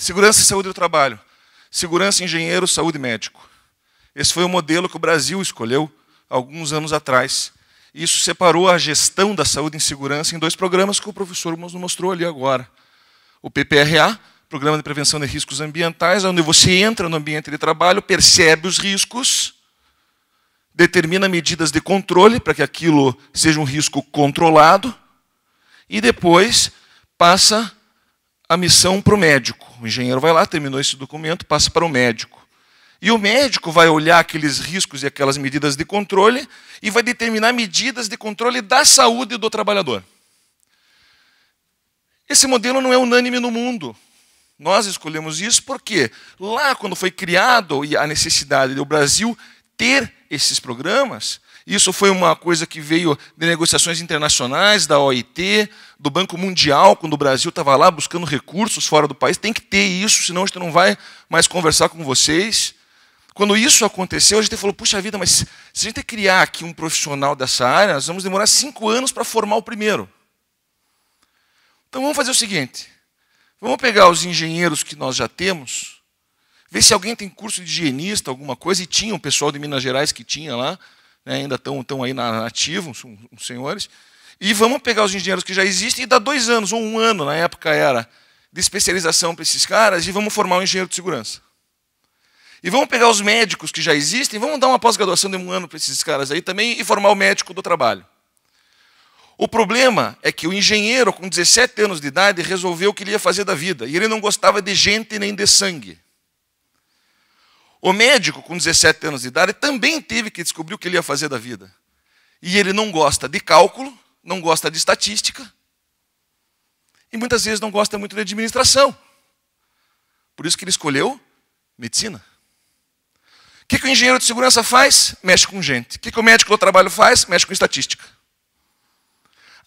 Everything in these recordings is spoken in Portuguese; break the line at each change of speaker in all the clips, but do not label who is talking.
Segurança e saúde do trabalho. Segurança, engenheiro, saúde médico. Esse foi o modelo que o Brasil escolheu alguns anos atrás. Isso separou a gestão da saúde em segurança em dois programas que o professor nos mostrou ali agora. O PPRA, Programa de Prevenção de Riscos Ambientais, onde você entra no ambiente de trabalho, percebe os riscos, determina medidas de controle para que aquilo seja um risco controlado e depois passa a missão para o médico. O engenheiro vai lá, terminou esse documento, passa para o médico. E o médico vai olhar aqueles riscos e aquelas medidas de controle e vai determinar medidas de controle da saúde do trabalhador. Esse modelo não é unânime no mundo. Nós escolhemos isso porque lá, quando foi criado a necessidade do Brasil ter esses programas, isso foi uma coisa que veio de negociações internacionais, da OIT, do Banco Mundial, quando o Brasil estava lá buscando recursos fora do país. Tem que ter isso, senão a gente não vai mais conversar com vocês. Quando isso aconteceu, a gente falou: puxa vida, mas se a gente criar aqui um profissional dessa área, nós vamos demorar cinco anos para formar o primeiro. Então vamos fazer o seguinte: vamos pegar os engenheiros que nós já temos, ver se alguém tem curso de higienista, alguma coisa, e tinha um pessoal de Minas Gerais que tinha lá né, ainda estão, aí na, ativa, uns, senhores, e vamos pegar os engenheiros que já existem e dar dois anos, ou um ano, na época era, de especialização para esses caras e vamos formar um engenheiro de segurança. E vamos pegar os médicos que já existem, vamos dar uma pós-graduação de um ano para esses caras aí também e formar o médico do trabalho. O problema é que o engenheiro, com 17 anos de idade, resolveu o que ele ia fazer da vida. E ele não gostava de gente nem de sangue. O médico, com 17 anos de idade, também teve que descobrir o que ele ia fazer da vida. E ele não gosta de cálculo, não gosta de estatística, e muitas vezes não gosta muito de administração. Por isso que ele escolheu medicina. O que, que o engenheiro de segurança faz? Mexe com gente. O que, que o médico do trabalho faz? Mexe com estatística.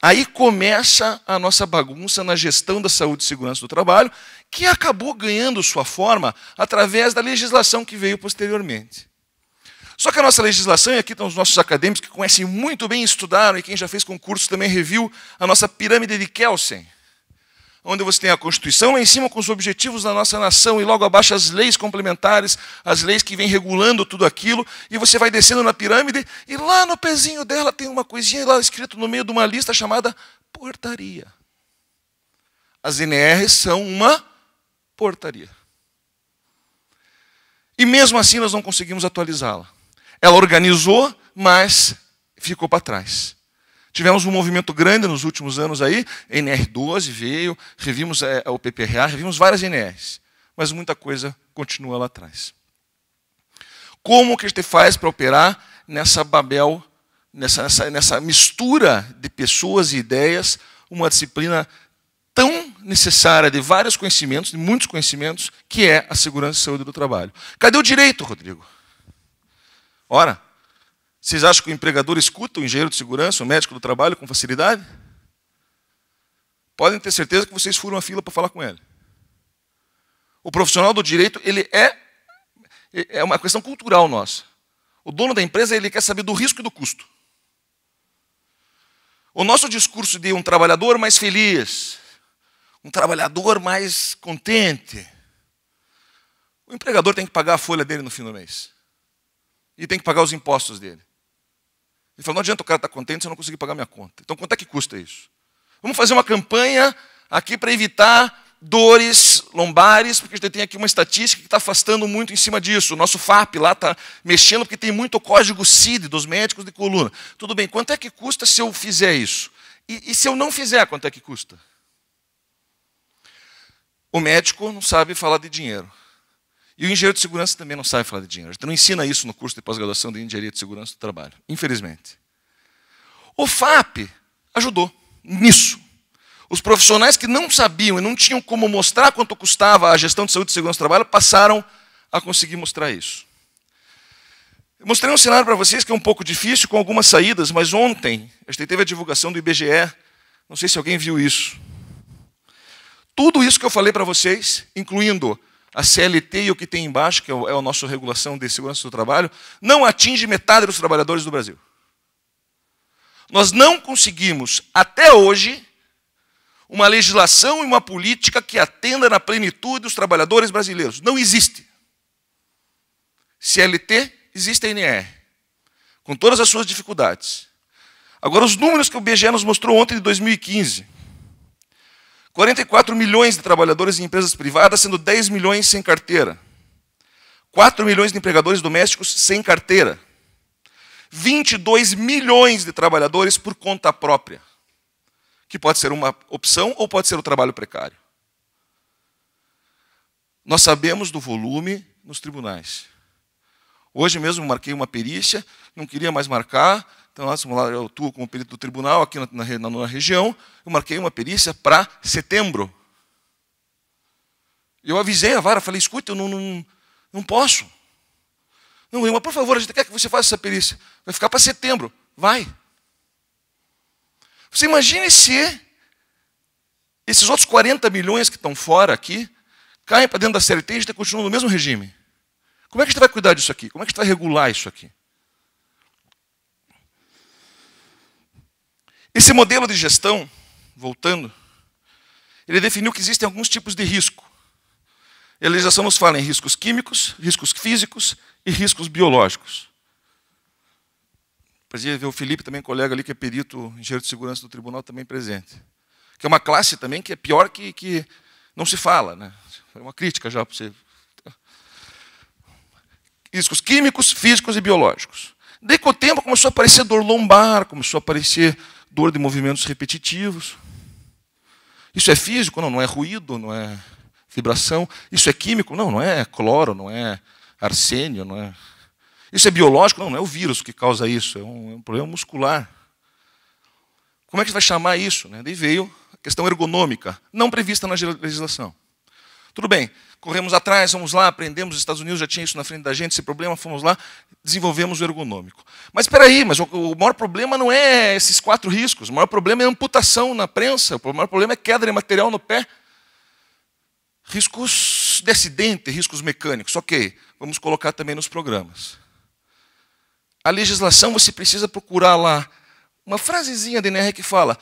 Aí começa a nossa bagunça na gestão da saúde e segurança do trabalho, que acabou ganhando sua forma através da legislação que veio posteriormente. Só que a nossa legislação, e aqui estão os nossos acadêmicos que conhecem muito bem, estudaram, e quem já fez concurso também reviu a nossa pirâmide de Kelsen onde você tem a Constituição, lá em cima com os objetivos da nossa nação, e logo abaixo as leis complementares, as leis que vêm regulando tudo aquilo, e você vai descendo na pirâmide, e lá no pezinho dela tem uma coisinha lá escrito no meio de uma lista chamada portaria. As NRs são uma portaria. E mesmo assim nós não conseguimos atualizá-la. Ela organizou, mas ficou para trás. Tivemos um movimento grande nos últimos anos aí, NR12 veio, revimos é, é o PPRA, revimos várias NRs, mas muita coisa continua lá atrás. Como que a gente faz para operar nessa Babel, nessa, nessa, nessa mistura de pessoas e ideias, uma disciplina tão necessária de vários conhecimentos, de muitos conhecimentos, que é a segurança e saúde do trabalho? Cadê o direito, Rodrigo? Ora, vocês acham que o empregador escuta o engenheiro de segurança, o médico do trabalho com facilidade? Podem ter certeza que vocês furam a fila para falar com ele. O profissional do direito, ele é é uma questão cultural nossa. O dono da empresa, ele quer saber do risco e do custo. O nosso discurso de um trabalhador mais feliz, um trabalhador mais contente. O empregador tem que pagar a folha dele no fim do mês. E tem que pagar os impostos dele. Ele falou: não adianta o cara estar tá contente se eu não conseguir pagar minha conta. Então, quanto é que custa isso? Vamos fazer uma campanha aqui para evitar dores lombares, porque a gente tem aqui uma estatística que está afastando muito em cima disso. O nosso FAP lá está mexendo porque tem muito código CID dos médicos de coluna. Tudo bem, quanto é que custa se eu fizer isso? E, e se eu não fizer, quanto é que custa? O médico não sabe falar de dinheiro. E o engenheiro de segurança também não sabe falar de dinheiro. A gente não ensina isso no curso de pós-graduação de engenharia de segurança do trabalho, infelizmente. O FAP ajudou nisso. Os profissionais que não sabiam e não tinham como mostrar quanto custava a gestão de saúde e segurança do trabalho passaram a conseguir mostrar isso. Eu mostrei um cenário para vocês que é um pouco difícil, com algumas saídas, mas ontem a gente teve a divulgação do IBGE, não sei se alguém viu isso. Tudo isso que eu falei para vocês, incluindo a CLT e o que tem embaixo, que é, é a nossa regulação de segurança do trabalho, não atinge metade dos trabalhadores do Brasil. Nós não conseguimos, até hoje, uma legislação e uma política que atenda na plenitude os trabalhadores brasileiros. Não existe. CLT existe a NR, com todas as suas dificuldades. Agora, os números que o BGE nos mostrou ontem de 2015, 44 milhões de trabalhadores em empresas privadas, sendo 10 milhões sem carteira. 4 milhões de empregadores domésticos sem carteira. 22 milhões de trabalhadores por conta própria, que pode ser uma opção ou pode ser o trabalho precário. Nós sabemos do volume nos tribunais. Hoje mesmo marquei uma perícia, não queria mais marcar, então lá eu atuo como perito do tribunal aqui na, na, na região, eu marquei uma perícia para setembro. Eu avisei a vara, falei, escuta, eu não, não, não posso. Não, mas por favor, a gente quer que você faça essa perícia. Vai ficar para setembro. Vai. Você imagine se esses outros 40 milhões que estão fora aqui caem para dentro da CLT e a gente continua no mesmo regime. Como é que a gente vai cuidar disso aqui? Como é que a gente vai regular isso aqui? Esse modelo de gestão, voltando, ele definiu que existem alguns tipos de risco. A legislação nos fala em riscos químicos, riscos físicos e riscos biológicos. Prazer ver o Felipe, também colega ali, que é perito engenheiro de segurança do tribunal, também presente. Que é uma classe também que é pior que, que não se fala. Né? É uma crítica já para você riscos químicos, físicos e biológicos. Daí com o tempo começou a aparecer dor lombar, começou a aparecer dor de movimentos repetitivos. Isso é físico? Não, não é ruído, não é vibração. Isso é químico? Não, não é cloro, não é arsênio, não é. Isso é biológico? Não, não é o vírus que causa isso, é um, é um problema muscular. Como é que vai chamar isso? Né? Daí veio a questão ergonômica, não prevista na legislação. Tudo bem, corremos atrás, vamos lá, aprendemos, os Estados Unidos já tinha isso na frente da gente, esse problema, fomos lá, desenvolvemos o ergonômico. Mas espera aí, mas o, o maior problema não é esses quatro riscos, o maior problema é amputação na prensa, o maior problema é queda de material no pé. Riscos de acidente, riscos mecânicos, ok, vamos colocar também nos programas. A legislação você precisa procurar lá uma frasezinha de NR que fala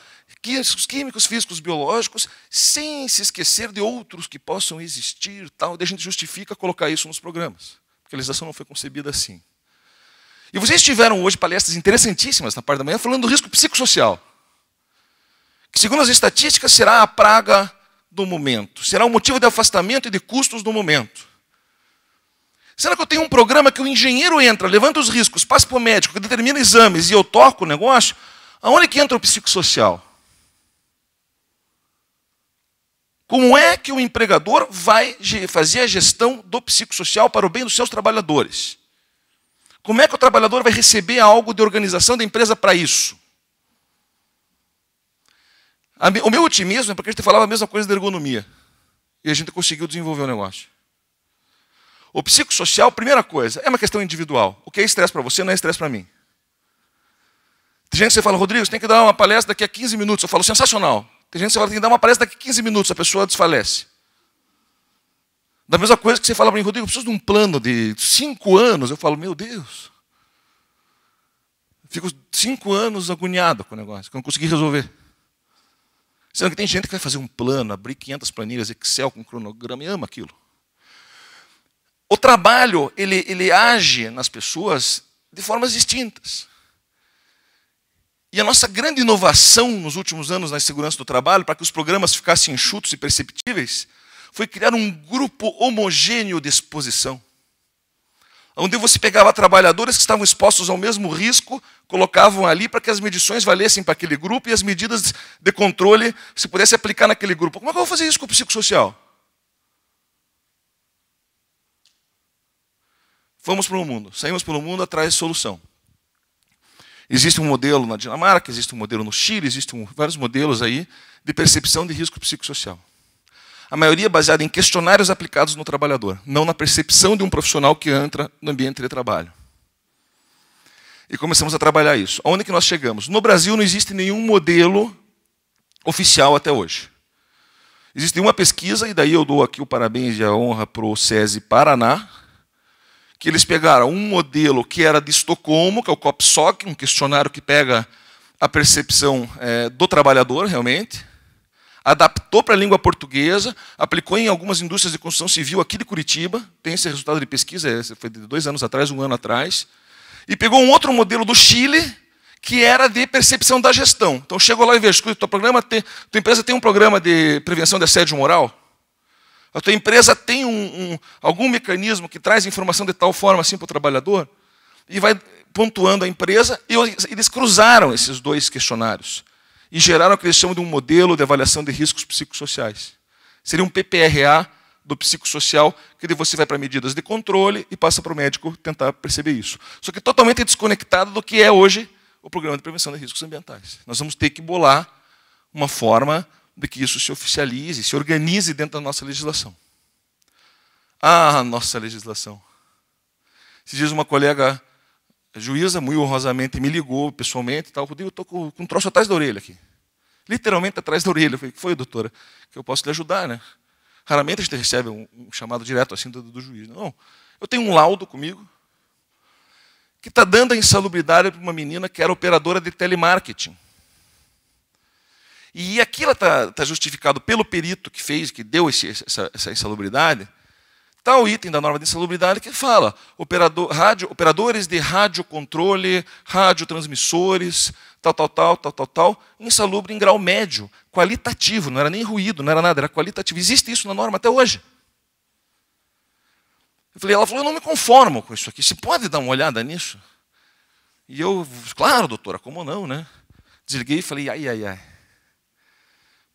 os químicos, físicos, biológicos, sem se esquecer de outros que possam existir, tal, a gente justifica colocar isso nos programas, porque a legislação não foi concebida assim. E vocês tiveram hoje palestras interessantíssimas na parte da manhã falando do risco psicossocial, que segundo as estatísticas será a praga do momento, será o motivo de afastamento e de custos do momento. Será que eu tenho um programa que o engenheiro entra, levanta os riscos, passa para o médico, que determina exames e eu toco o negócio? Aonde que entra o psicossocial? Como é que o empregador vai fazer a gestão do psicossocial para o bem dos seus trabalhadores? Como é que o trabalhador vai receber algo de organização da empresa para isso? O meu otimismo é porque a gente falava a mesma coisa da ergonomia. E a gente conseguiu desenvolver o negócio. O psicossocial, primeira coisa, é uma questão individual. O que é estresse para você não é estresse para mim. Tem gente que você fala, Rodrigo, você tem que dar uma palestra daqui a 15 minutos. Eu falo, sensacional. Tem gente que você fala, tem que dar uma palestra daqui a 15 minutos, a pessoa desfalece. Da mesma coisa que você fala para mim, Rodrigo, eu preciso de um plano de cinco anos. Eu falo, meu Deus. Fico cinco anos agoniado com o negócio, que eu não consegui resolver. Sendo que tem gente que vai fazer um plano, abrir 500 planilhas Excel com cronograma e ama aquilo. O trabalho, ele, ele age nas pessoas de formas distintas. E a nossa grande inovação nos últimos anos na segurança do trabalho, para que os programas ficassem enxutos e perceptíveis, foi criar um grupo homogêneo de exposição. Onde você pegava trabalhadores que estavam expostos ao mesmo risco, colocavam ali para que as medições valessem para aquele grupo e as medidas de controle se pudesse aplicar naquele grupo. Como é que eu vou fazer isso com o psicossocial? Fomos pelo mundo, saímos pelo mundo atrás de solução. Existe um modelo na Dinamarca, existe um modelo no Chile, existem vários modelos aí de percepção de risco psicossocial. A maioria é baseada em questionários aplicados no trabalhador, não na percepção de um profissional que entra no ambiente de trabalho. E começamos a trabalhar isso. Aonde que nós chegamos? No Brasil não existe nenhum modelo oficial até hoje. Existe uma pesquisa, e daí eu dou aqui o parabéns e a honra para o SESI Paraná, que eles pegaram um modelo que era de Estocolmo, que é o COPSOC, um questionário que pega a percepção é, do trabalhador, realmente, adaptou para a língua portuguesa, aplicou em algumas indústrias de construção civil aqui de Curitiba, tem esse resultado de pesquisa, é, foi de dois anos atrás, um ano atrás, e pegou um outro modelo do Chile, que era de percepção da gestão. Então, chegou lá e vejo, tua, programa tua empresa tem um programa de prevenção de assédio moral? A tua empresa tem um, um, algum mecanismo que traz informação de tal forma assim para o trabalhador? E vai pontuando a empresa, e eles cruzaram esses dois questionários e geraram o que eles chamam de um modelo de avaliação de riscos psicossociais. Seria um PPRA do psicossocial, que você vai para medidas de controle e passa para o médico tentar perceber isso. Só que totalmente desconectado do que é hoje o programa de prevenção de riscos ambientais. Nós vamos ter que bolar uma forma de que isso se oficialize, se organize dentro da nossa legislação. Ah, nossa legislação. Se diz uma colega juíza, muito honrosamente, me ligou pessoalmente, tal, Rodrigo, eu estou com, um troço atrás da orelha aqui. Literalmente atrás da orelha. Eu falei, que foi, doutora? Que eu posso lhe ajudar, né? Raramente a gente recebe um, um chamado direto assim do, do juiz. Não, eu tenho um laudo comigo, que está dando a insalubridade para uma menina que era operadora de telemarketing. E aquilo está tá justificado pelo perito que fez, que deu esse, essa, essa insalubridade, Está o item da norma de insalubridade que fala operador, radio, operadores de radiocontrole, radiotransmissores, tal, tal, tal, tal, tal, tal, insalubre em grau médio, qualitativo, não era nem ruído, não era nada, era qualitativo. Existe isso na norma até hoje. Eu falei, ela falou, eu não me conformo com isso aqui, você pode dar uma olhada nisso? E eu, claro, doutora, como não, né? Desliguei e falei, ai, ai, ai.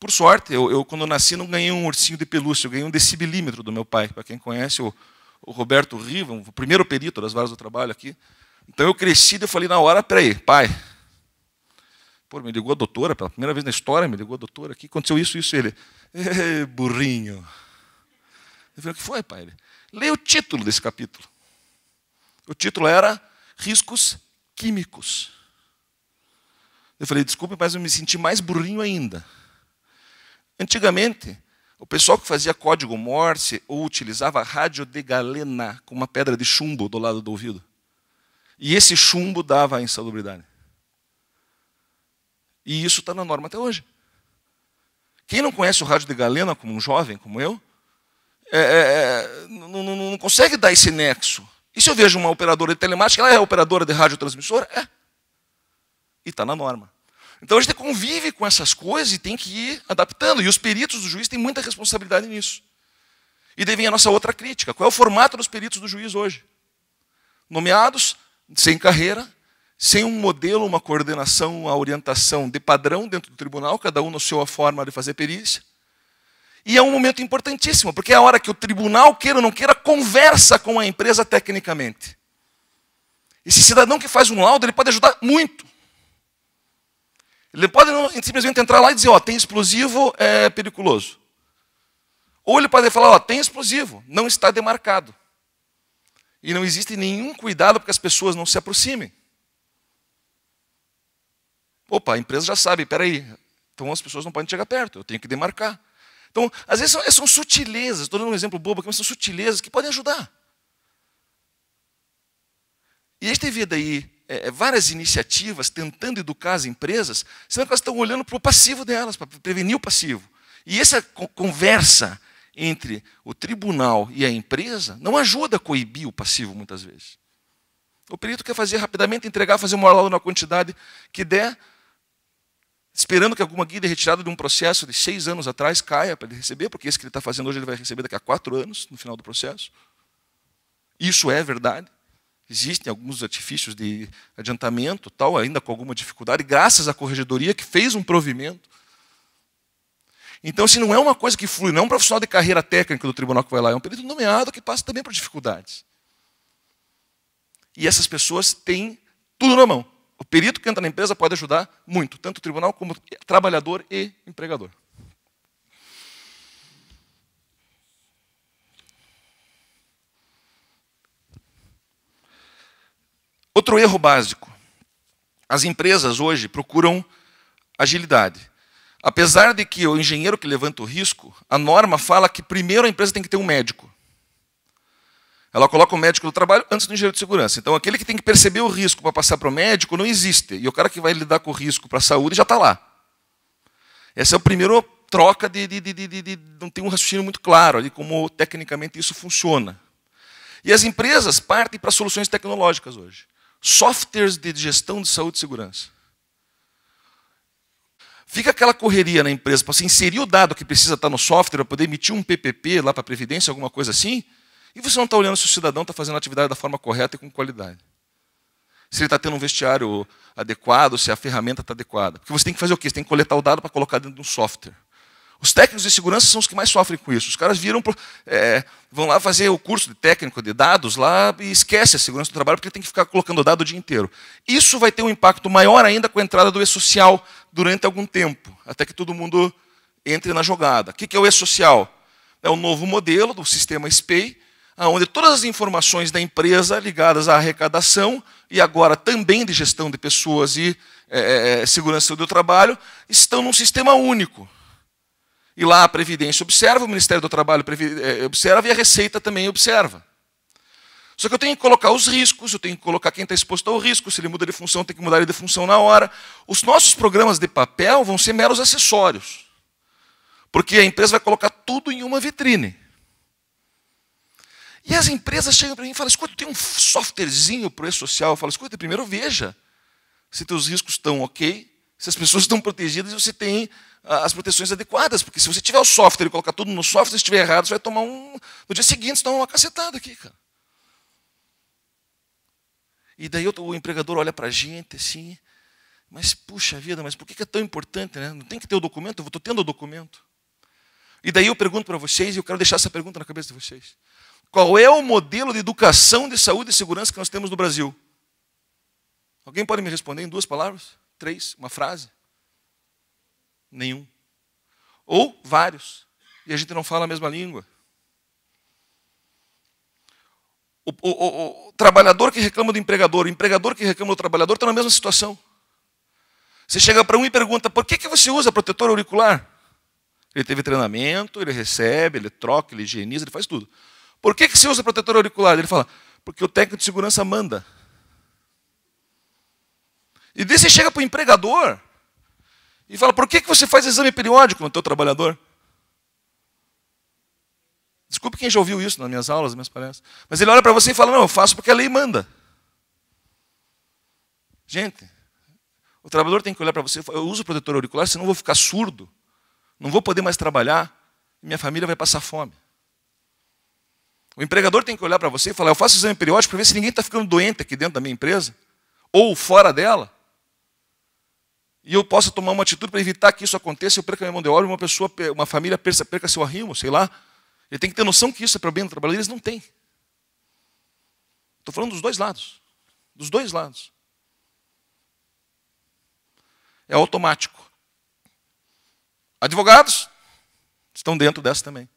Por sorte, eu, eu, quando nasci não ganhei um ursinho de pelúcia, eu ganhei um decibilímetro do meu pai. Para quem conhece o, o Roberto Riva, o primeiro perito das varas do trabalho aqui. Então eu cresci e falei na hora, peraí, pai. Pô, me ligou a doutora, pela primeira vez na história, me ligou a doutora aqui, aconteceu isso, isso, ele. burrinho. Eu falei, o que foi, pai? Ele, Leia o título desse capítulo. O título era Riscos Químicos. Eu falei, desculpe, mas eu me senti mais burrinho ainda. Antigamente, o pessoal que fazia código Morse ou utilizava rádio de galena com uma pedra de chumbo do lado do ouvido. E esse chumbo dava a insalubridade. E isso está na norma até hoje. Quem não conhece o rádio de galena, como um jovem, como eu, é, é, é não, não, não, consegue dar esse nexo. E se eu vejo uma operadora de telemática, ela é operadora de radiotransmissora? É. E está na norma. Então a gente convive com essas coisas e tem que ir adaptando. E os peritos do juiz têm muita responsabilidade nisso. E daí vem a nossa outra crítica. Qual é o formato dos peritos do juiz hoje? Nomeados, sem carreira, sem um modelo, uma coordenação, uma orientação de padrão dentro do tribunal, cada um na sua forma de fazer perícia. E é um momento importantíssimo, porque é a hora que o tribunal, queira ou não queira, conversa com a empresa tecnicamente. Esse cidadão que faz um laudo, ele pode ajudar muito. Ele pode simplesmente entrar lá e dizer, ó, tem explosivo, é periculoso. Ou ele pode falar, ó, tem explosivo, não está demarcado. E não existe nenhum cuidado para que as pessoas não se aproximem. Opa, a empresa já sabe, peraí, então as pessoas não podem chegar perto, eu tenho que demarcar. Então, às vezes são, é, são sutilezas, estou dando um exemplo bobo aqui, mas são sutilezas que podem ajudar. E a gente vida aí é, é, várias iniciativas tentando educar as empresas, sendo que elas estão olhando para o passivo delas, para prevenir o passivo. E essa conversa entre o tribunal e a empresa não ajuda a coibir o passivo, muitas vezes. O perito quer fazer rapidamente, entregar, fazer uma aula na quantidade que der, esperando que alguma guia retirada de um processo de seis anos atrás caia para ele receber, porque esse que ele está fazendo hoje ele vai receber daqui a quatro anos, no final do processo. Isso é verdade. Existem alguns artifícios de adiantamento, tal, ainda com alguma dificuldade, graças à corregedoria que fez um provimento. Então, se assim, não é uma coisa que flui, não é um profissional de carreira técnica do tribunal que vai lá, é um perito nomeado que passa também por dificuldades. E essas pessoas têm tudo na mão. O perito que entra na empresa pode ajudar muito, tanto o tribunal como trabalhador e empregador. Outro erro básico. As empresas hoje procuram agilidade. Apesar de que o engenheiro que levanta o risco, a norma fala que primeiro a empresa tem que ter um médico. Ela coloca o médico do trabalho antes do engenheiro de segurança. Então, aquele que tem que perceber o risco para passar para o médico não existe. E o cara que vai lidar com o risco para a saúde já está lá. Essa é a primeira troca de, de, de, de, Não tem um raciocínio muito claro ali como tecnicamente isso funciona. E as empresas partem para soluções tecnológicas hoje softwares de gestão de saúde e segurança. Fica aquela correria na empresa para você inserir o dado que precisa estar tá no software para poder emitir um PPP lá para a Previdência, alguma coisa assim, e você não está olhando se o cidadão está fazendo a atividade da forma correta e com qualidade. Se ele está tendo um vestiário adequado, se a ferramenta está adequada. Porque você tem que fazer o quê? Você tem que coletar o dado para colocar dentro de um software. Os técnicos de segurança são os que mais sofrem com isso. Os caras viram, é, vão lá fazer o curso de técnico de dados lá e esquece a segurança do trabalho porque tem que ficar colocando dado o dia inteiro. Isso vai ter um impacto maior ainda com a entrada do e-social durante algum tempo, até que todo mundo entre na jogada. O que é o e-social? É o novo modelo do sistema SPEI, onde todas as informações da empresa ligadas à arrecadação e agora também de gestão de pessoas e é, é segurança do trabalho estão num sistema único. E lá a Previdência observa, o Ministério do Trabalho eh, observa e a Receita também observa. Só que eu tenho que colocar os riscos, eu tenho que colocar quem está exposto ao risco, se ele muda de função, tem que mudar ele de função na hora. Os nossos programas de papel vão ser meros acessórios. Porque a empresa vai colocar tudo em uma vitrine. E as empresas chegam para mim e falam, escuta, tem um softwarezinho para o e-social. Eu falo, escuta, primeiro veja se teus riscos estão ok, se as pessoas estão protegidas, você tem ah, as proteções adequadas, porque se você tiver o software e colocar tudo no software, se estiver errado, você vai tomar um. No dia seguinte, você toma uma cacetada aqui, cara. E daí o empregador olha para a gente assim, mas puxa vida, mas por que é tão importante? Né? Não tem que ter o documento? Eu estou tendo o documento. E daí eu pergunto para vocês, e eu quero deixar essa pergunta na cabeça de vocês: qual é o modelo de educação, de saúde e segurança que nós temos no Brasil? Alguém pode me responder em duas palavras? três, uma frase? Nenhum. Ou vários. E a gente não fala a mesma língua. O, o, o, o, trabalhador que reclama do empregador, o empregador que reclama do trabalhador estão tá na mesma situação. Você chega para um e pergunta: por que, que você usa protetor auricular? Ele teve treinamento, ele recebe, ele troca, ele higieniza, ele faz tudo. Por que, que você usa protetor auricular? Ele fala: porque o técnico de segurança manda. E daí você chega para o empregador e fala: por que, que você faz exame periódico no teu trabalhador? Desculpe quem já ouviu isso nas minhas aulas, nas minhas palestras. Mas ele olha para você e fala: não, eu faço porque a lei manda. Gente, o trabalhador tem que olhar para você. Eu uso o protetor auricular, senão eu vou ficar surdo, não vou poder mais trabalhar e minha família vai passar fome. O empregador tem que olhar para você e falar: eu faço exame periódico para ver se ninguém está ficando doente aqui dentro da minha empresa ou fora dela e eu possa tomar uma atitude para evitar que isso aconteça, eu perca minha mão de obra, uma pessoa, uma família perca, perca seu arrimo, sei lá. Ele tem que ter noção que isso é para bem do trabalhador, eles não têm. Estou falando dos dois lados. Dos dois lados. É automático. Advogados estão dentro dessa também.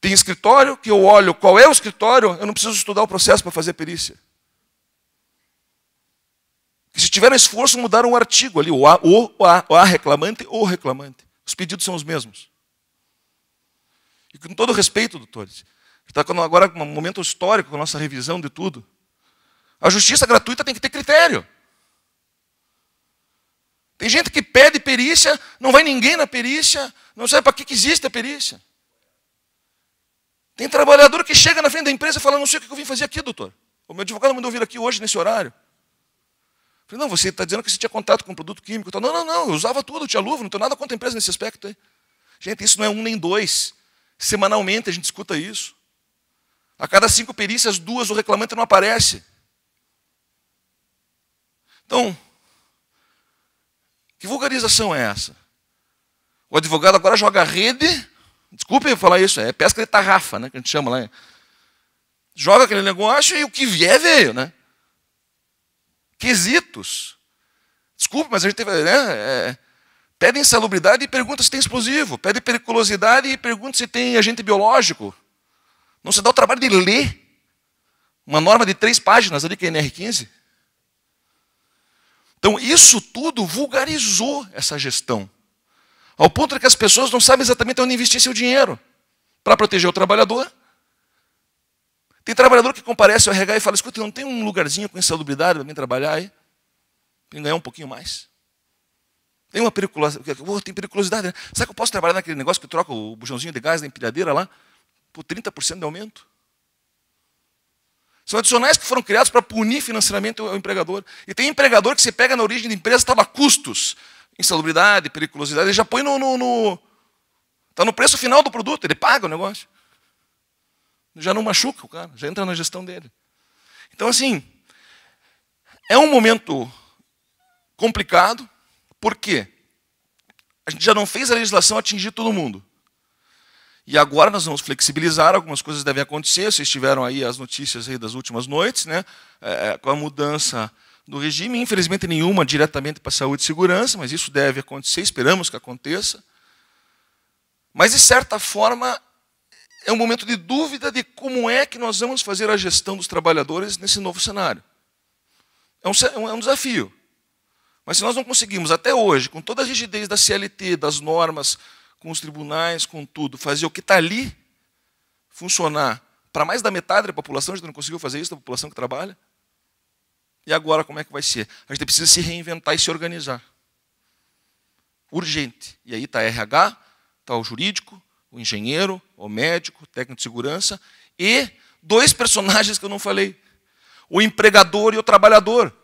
Tem escritório que eu olho qual é o escritório, eu não preciso estudar o processo para fazer perícia que se tiveram esforço mudaram o artigo ali, o a, o, o, a, o a reclamante, o reclamante. Os pedidos são os mesmos. E com todo respeito, doutores, está agora um momento histórico com a nossa revisão de tudo. A justiça gratuita tem que ter critério. Tem gente que pede perícia, não vai ninguém na perícia, não sabe para que, que existe a perícia. Tem trabalhador que chega na frente da empresa e fala, não sei o que eu vim fazer aqui, doutor. O meu advogado mandou vir aqui hoje nesse horário. Falei, não, você está dizendo que você tinha contato com um produto químico. Tal. Não, não, não, eu usava tudo, tinha luva, não tenho nada contra a empresa nesse aspecto. Aí. Gente, isso não é um nem dois. Semanalmente a gente escuta isso. A cada cinco perícias, duas o reclamante não aparece. Então, que vulgarização é essa? O advogado agora joga rede, desculpe falar isso, é pesca de tarrafa, né, que a gente chama lá. Joga aquele negócio e o que vier veio, né? quesitos. Desculpe, mas a gente teve. Né, é, e pergunta se tem explosivo. Pede periculosidade e pergunta se tem agente biológico. Não se dá o trabalho de ler uma norma de três páginas ali, que é a NR15. Então, isso tudo vulgarizou essa gestão. Ao ponto de que as pessoas não sabem exatamente onde investir seu dinheiro. Para proteger o trabalhador tem trabalhador que comparece ao RH e fala: escuta, não tem um lugarzinho com insalubridade para mim trabalhar aí? Para ganhar um pouquinho mais? Tem uma periculosidade. Oh, é tem periculosidade. Né? Será que eu posso trabalhar naquele negócio que troca o bujãozinho de gás da empilhadeira lá? Por 30% de aumento? São adicionais que foram criados para punir financeiramente o empregador. E tem empregador que se pega na origem da empresa, estava custos, insalubridade, periculosidade, ele já põe no. Está no, no, no, tá no preço final do produto, ele paga o negócio já não machuca o cara, já entra na gestão dele. Então, assim, é um momento complicado, porque a gente já não fez a legislação atingir todo mundo. E agora nós vamos flexibilizar, algumas coisas devem acontecer, vocês tiveram aí as notícias aí das últimas noites, né? É, é com a mudança do regime, infelizmente nenhuma diretamente para saúde e segurança, mas isso deve acontecer, esperamos que aconteça. Mas, de certa forma, é um momento de dúvida de como é que nós vamos fazer a gestão dos trabalhadores nesse novo cenário. É um, é, é um desafio. Mas se nós não conseguimos, até hoje, com toda a rigidez da CLT, das normas, com os tribunais, com tudo, fazer o que está ali funcionar para mais da metade da população, a gente não conseguiu fazer isso, da população que trabalha. E agora, como é que vai ser? A gente precisa se reinventar e se organizar. Urgente. E aí está RH, está o jurídico, o engenheiro, o médico, o técnico de segurança e dois personagens que eu não falei: o empregador e o trabalhador.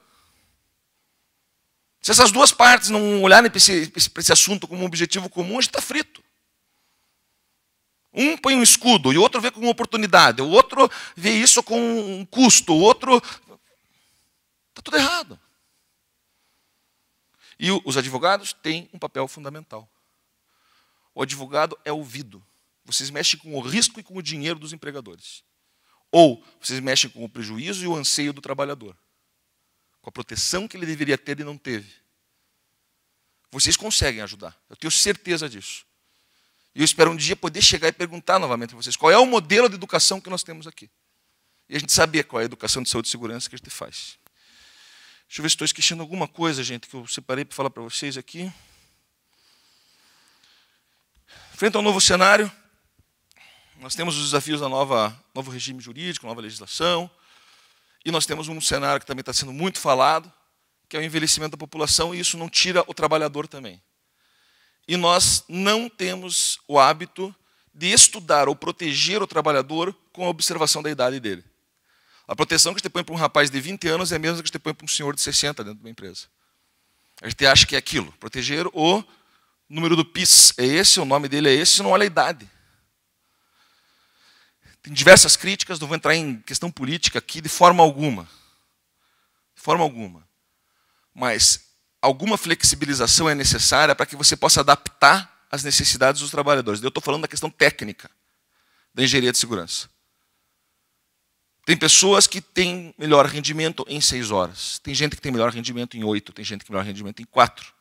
Se essas duas partes não olharem para esse, esse assunto como um objetivo comum, a gente está frito. Um põe um escudo e o outro vê como oportunidade, o outro vê isso com um custo, o outro. Está tudo errado. E os advogados têm um papel fundamental. O advogado é ouvido. Vocês mexem com o risco e com o dinheiro dos empregadores. Ou vocês mexem com o prejuízo e o anseio do trabalhador. Com a proteção que ele deveria ter e não teve. Vocês conseguem ajudar. Eu tenho certeza disso. E eu espero um dia poder chegar e perguntar novamente para vocês qual é o modelo de educação que nós temos aqui. E a gente saber qual é a educação de saúde e segurança que a gente faz. Deixa eu ver se estou esquecendo alguma coisa, gente, que eu separei para falar para vocês aqui. Frente ao novo cenário, nós temos os desafios da nova novo regime jurídico, nova legislação, e nós temos um cenário que também está sendo muito falado, que é o envelhecimento da população, e isso não tira o trabalhador também. E nós não temos o hábito de estudar ou proteger o trabalhador com a observação da idade dele. A proteção que gente põe para um rapaz de 20 anos é a mesma que gente põe para um senhor de 60 dentro de uma empresa. A gente acha que é aquilo, proteger o o número do PIS é esse, o nome dele é esse, não olha a idade. Tem diversas críticas, não vou entrar em questão política aqui de forma alguma. De forma alguma. Mas alguma flexibilização é necessária para que você possa adaptar as necessidades dos trabalhadores. Eu estou falando da questão técnica da engenharia de segurança. Tem pessoas que têm melhor rendimento em seis horas, tem gente que tem melhor rendimento em oito, tem gente que tem melhor rendimento em quatro.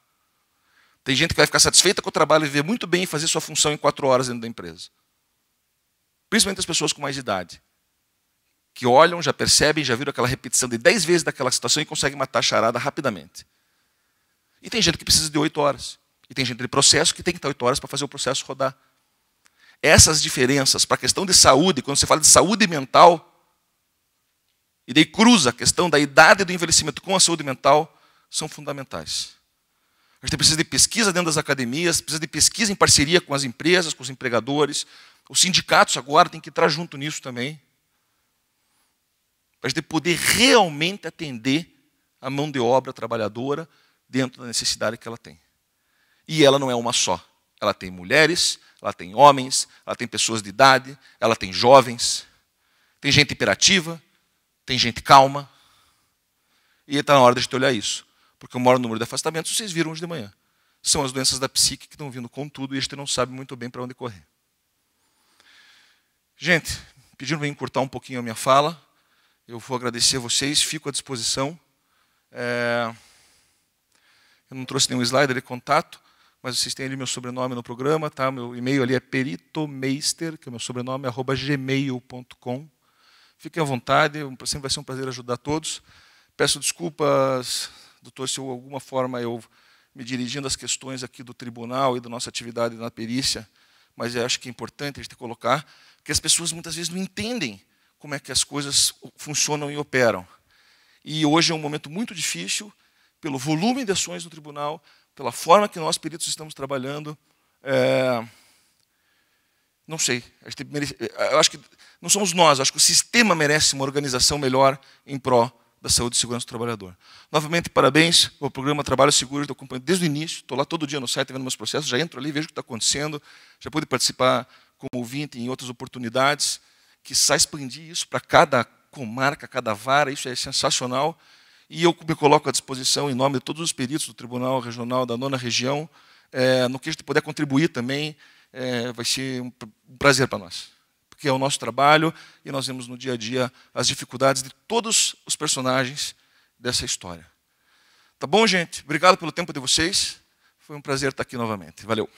Tem gente que vai ficar satisfeita com o trabalho, viver muito bem e fazer sua função em quatro horas dentro da empresa. Principalmente as pessoas com mais idade, que olham, já percebem, já viram aquela repetição de dez vezes daquela situação e conseguem matar a charada rapidamente. E tem gente que precisa de oito horas. E tem gente de processo que tem que estar oito horas para fazer o processo rodar. Essas diferenças para a questão de saúde, quando você fala de saúde mental, e daí cruza a questão da idade do envelhecimento com a saúde mental, são fundamentais. A gente precisa de pesquisa dentro das academias, precisa de pesquisa em parceria com as empresas, com os empregadores. Os sindicatos agora têm que entrar junto nisso também. Para a gente poder realmente atender a mão de obra trabalhadora dentro da necessidade que ela tem. E ela não é uma só. Ela tem mulheres, ela tem homens, ela tem pessoas de idade, ela tem jovens, tem gente imperativa, tem gente calma. E está na hora de a gente olhar isso porque o maior número de afastamentos vocês viram hoje de manhã. São as doenças da psique que estão vindo com tudo e a gente não sabe muito bem para onde correr. Gente, pedindo para encurtar um pouquinho a minha fala, eu vou agradecer a vocês, fico à disposição. É... Eu não trouxe nenhum slide de contato, mas vocês têm ali meu sobrenome no programa, tá? Meu e-mail ali é peritomeister, que é meu sobrenome, arroba gmail.com. Fiquem à vontade, sempre vai ser um prazer ajudar todos. Peço desculpas doutor, se de alguma forma eu me dirigindo às questões aqui do tribunal e da nossa atividade na perícia, mas eu acho que é importante a gente colocar que as pessoas muitas vezes não entendem como é que as coisas funcionam e operam. E hoje é um momento muito difícil, pelo volume de ações no tribunal, pela forma que nós peritos estamos trabalhando. É... Não sei, eu acho que não somos nós, acho que o sistema merece uma organização melhor em pró da Saúde e Segurança do Trabalhador. Novamente, parabéns ao programa Trabalho Seguro, estou acompanhando desde o início, estou lá todo dia no site vendo meus processos, já entro ali, vejo o que está acontecendo, já pude participar como ouvinte em outras oportunidades, que sai expandir isso para cada comarca, cada vara, isso é sensacional, e eu me coloco à disposição, em nome de todos os peritos do Tribunal Regional da Nona Região, é, no que a gente puder contribuir também, é, vai ser um prazer para nós que é o nosso trabalho e nós vemos no dia a dia as dificuldades de todos os personagens dessa história. Tá bom, gente? Obrigado pelo tempo de vocês. Foi um prazer estar aqui novamente. Valeu.